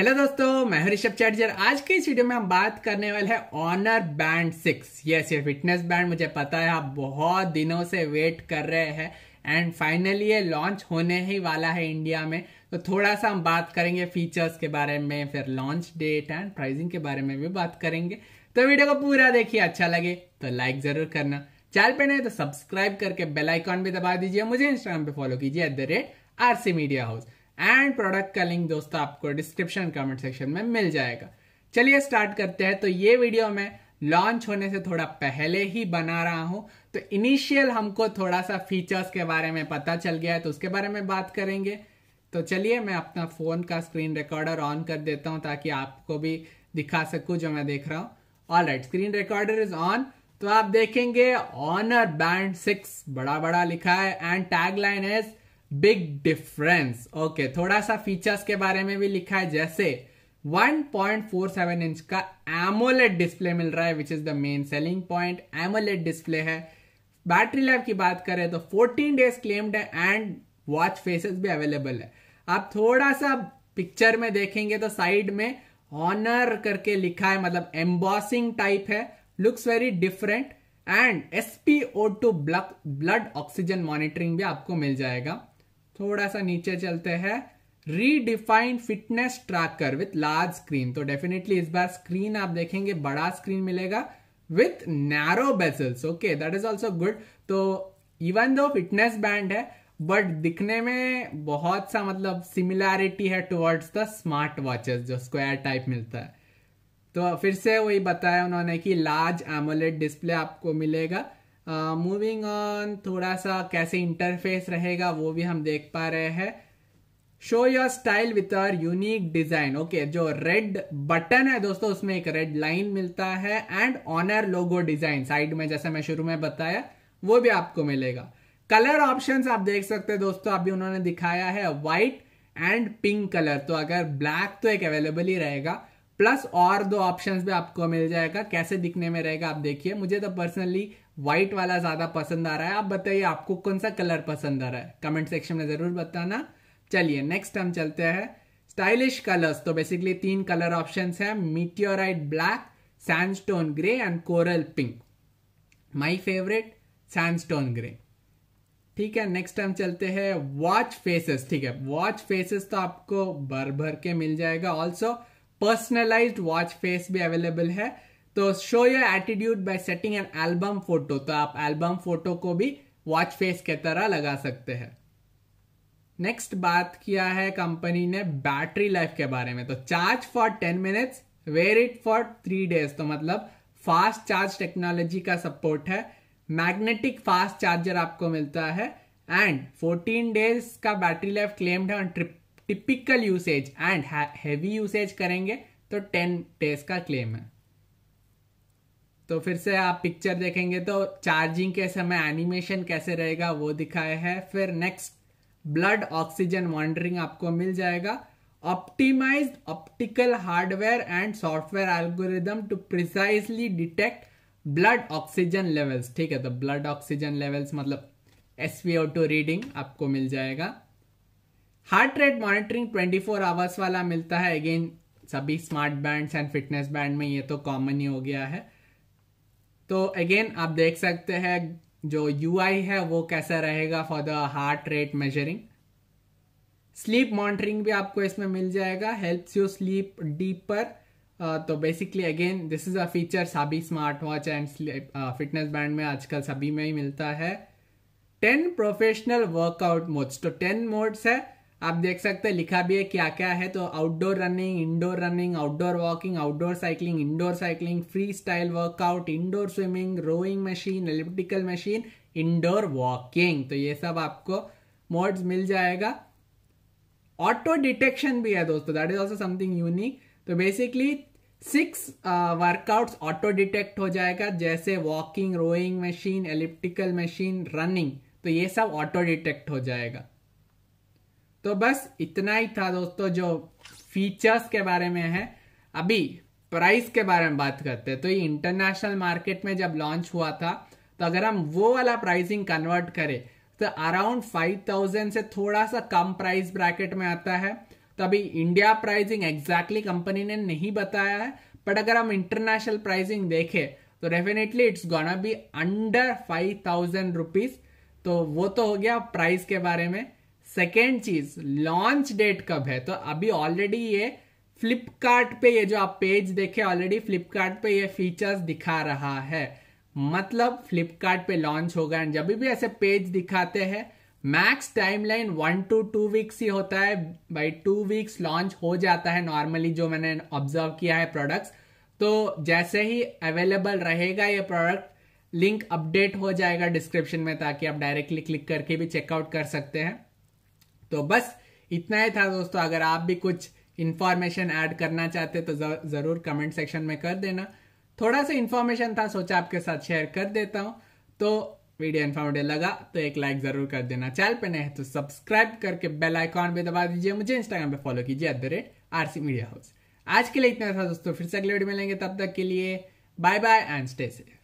hello दोस्तों मैं हूं ऋषभ चैटर्जर आज के इस वीडियो में हम बात करने वाले हैं ऑनर बैंड सिक्स यस ये फिटनेस बैंड मुझे पता है आप बहुत दिनों से वेट कर रहे हैं एंड फाइनली ये लॉन्च होने ही वाला है इंडिया में तो थोड़ा सा हम बात करेंगे फीचर्स के बारे में फिर लॉन्च डेट एंड प्राइसिंग के बारे में भी बात करेंगे तो वीडियो को पूरा देखिए अच्छा लगे तो लाइक जरूर करना चैनल पे नहीं तो सब्सक्राइब करके बेल आइकॉन भी दबा दीजिए मुझे इंस्टाग्राम पे फॉलो कीजिए at the rate RC media house and product का लिंक दोस्तों आपको डिस्क्रिप्शन कमेंट सेक्शन में मिल जाएगा चलिए स्टार्ट करते हैं तो ये वीडियो में लॉन्च होने से थोड़ा पहले ही बना रहा हूं तो इनिशियल हमको थोड़ा सा फीचर्स के बारे में पता चल गया है तो उसके बारे में बात करेंगे तो चलिए मैं अपना फ़ोन का स्क्रीन रिकॉर्डर ऑन कर देता हूं ताकि आपको भी दिखा सकूं जो मैं देख रहा हूं all right screen recorder is on तो आप देखेंगे ऑनर बैंड सिक्स बड़ा बड़ा लिखा है and tag line is big difference okay थोड़ा सा फीचर्स के बारे में भी लिखा है जैसे 1.47 इंच का एमोलेट डिस्प्ले मिल रहा है which is the main selling point AMOLED display है बैटरी लाइफ की बात करें तो 14 डेज क्लेम्ड है एंड वॉच फेसेस भी अवेलेबल है आप थोड़ा सा पिक्चर में देखेंगे तो साइड में ऑनर करके लिखा है मतलब एम्बॉसिंग टाइप है looks very different and S P O two blood oxygen monitoring भी आपको मिल जाएगा थोड़ा सा नीचे चलते हैं redefined fitness tracker with large screen तो डेफिनेटली इस बार स्क्रीन आप देखेंगे बड़ा स्क्रीन मिलेगा with narrow bezels okay that is also good तो इवन दो फिटनेस बैंड है बट दिखने में बहुत सा मतलब सिमिलैरिटी है टुवर्ड्स द स्मार्ट वॉचेस जो स्क्वायर टाइप मिलता है तो फिर से वही बताया उन्होंने कि लार्ज एमोलेट डिस्प्ले आपको मिलेगा मूविंग uh, ऑन थोड़ा सा कैसे इंटरफेस रहेगा वो भी हम देख पा रहे हैं show your style with our unique design okay जो रेड बटन है दोस्तों उसमें एक रेड लाइन मिलता है and Honor logo design side में जैसे मैं शुरू में बताया वो भी आपको मिलेगा कलर ऑप्शंस आप देख सकते हैं दोस्तों अभी उन्होंने दिखाया है व्हाइट एंड पिंक कलर तो अगर ब्लैक तो एक अवेलेबल ही रहेगा प्लस और दो ऑप्शंस भी आपको मिल जाएगा कैसे दिखने में रहेगा आप देखिए मुझे तो पर्सनली व्हाइट वाला ज़्यादा पसंद आ रहा है आप बताइए आपको कौन सा कलर पसंद आ रहा है कमेंट सेक्शन में ज़रूर बताना चलिए नेक्स्ट हम चलते हैं स्टाइलिश कलर्स तो बेसिकली तीन कलर ऑप्शंस हैं meteorite black sandstone grey and coral pink my favourite sandstone grey ठीक है नेक्स्ट हम चलते हैं वॉच फेसेस ठीक है वॉच फेसेस तो आपको भर भर के मिल जाएगा ऑल्सो पर्सनलाइज्ड वॉच फेस भी अवेलेबल है तो show your attitude by setting an album photo तो आप एल्बम फोटो को भी वॉच फेस के तरह लगा सकते हैं नेक्स्ट बात किया है कंपनी ने बैटरी लाइफ के बारे में तो charge for ten minutes wear it for three days तो मतलब फास्ट चार्ज टेक्नोलॉजी का सपोर्ट है मैग्नेटिक फास्ट चार्जर आपको मिलता है एंड 14 डेज का बैटरी लाइफ क्लेम्ड है on typical usage and heavy usage करेंगे तो 10 डेज का क्लेम है तो फिर से आप पिक्चर देखेंगे तो चार्जिंग के समय एनिमेशन कैसे रहेगा वो दिखाया है फिर नेक्स्ट ब्लड ऑक्सीजन मॉनिटरिंग आपको मिल जाएगा optimise optical hardware and software algorithm to precisely detect blood oxygen levels ठीक है तो ब्लड ऑक्सीजन लेवल्स मतलब एस वी टू रीडिंग आपको मिल जाएगा heart rate monitoring 24 four hours वाला मिलता है अगेन सभी smart bands and fitness band में ये तो कॉमन ही हो गया है तो अगेन आप देख सकते हैं जो यू है वो कैसा रहेगा for the heart rate measuring sleep monitoring भी आपको इसमें मिल जाएगा हेल्प्स यू स्लीप डीपर तो basically again this is a feature सभी smart watch and fitness band में आजकल सभी में ही मिलता है टेन प्रोफेशनल वर्कआउट मोड्स तो टेन मोड्स है आप देख सकते हैं लिखा भी है क्या क्या है तो outdoor running indoor running outdoor walking outdoor cycling indoor cycling free style workout indoor swimming rowing machine elliptical machine indoor walking तो ये सब आपको मोड्स मिल जाएगा ऑटो डिटेक्शन भी है दोस्तों that is also something unique तो basically six workout auto detect हो जाएगा जैसे walking rowing machine elliptical machine running तो ये सब ऑटो डिटेक्ट हो जाएगा तो बस इतना ही था दोस्तों जो फीचर्स के बारे में है अभी प्राइस के बारे में बात करते हैं तो ये इंटरनेशनल मार्केट में जब लॉन्च हुआ था तो अगर हम वो वाला प्राइसिंग कन्वर्ट करें तो अराउंड 5000 से थोड़ा सा कम प्राइस ब्रैकेट में आता है तो अभी इंडिया प्राइसिंग एग्जैक्टली कंपनी ने नहीं बताया है बट अगर हम इंटरनेशनल प्राइसिंग देखें तो definitely it's gonna be under five thousand rupees तो वो तो हो गया प्राइस के बारे में सेकेंड चीज लॉन्च डेट कब है तो अभी ऑलरेडी ये फ्लिपकार्ट पे ये जो आप पेज देखे ऑलरेडी फ्लिपकार्ट पे ये फीचर्स दिखा रहा है मतलब फ्लिपकार्ट पे लॉन्च होगा एंड जब भी ऐसे पेज दिखाते हैं max timeline one to two weeks ही होता है बाई टू वीक्स लॉन्च हो जाता है नॉर्मली जो मैंने ऑब्जर्व किया है प्रोडक्ट्स तो जैसे ही अवेलेबल रहेगा ये प्रोडक्ट लिंक अपडेट हो जाएगा डिस्क्रिप्शन में ताकि आप डायरेक्टली क्लिक करके भी चेकआउट कर सकते हैं तो बस इतना ही था दोस्तों अगर आप भी कुछ इन्फॉर्मेशन ऐड करना चाहते तो ज़रूर कमेंट सेक्शन में कर देना थोड़ा सा इन्फॉर्मेशन था सोचा आपके साथ शेयर कर देता हूँ तो वीडियो इन्फॉर्मेटिव लगा तो एक लाइक ज़रूर कर देना चैनल पे नए तो सब्सक्राइब करके बेल आइकॉन भी दबा दीजिए मुझे इंस्टाग्राम पे फॉलो कीजिए at the rate R C media house आज के लिए इतना था दोस्तों फिर से अगले वीडियो मिलेंगे तब तक के लिए bye bye and stay safe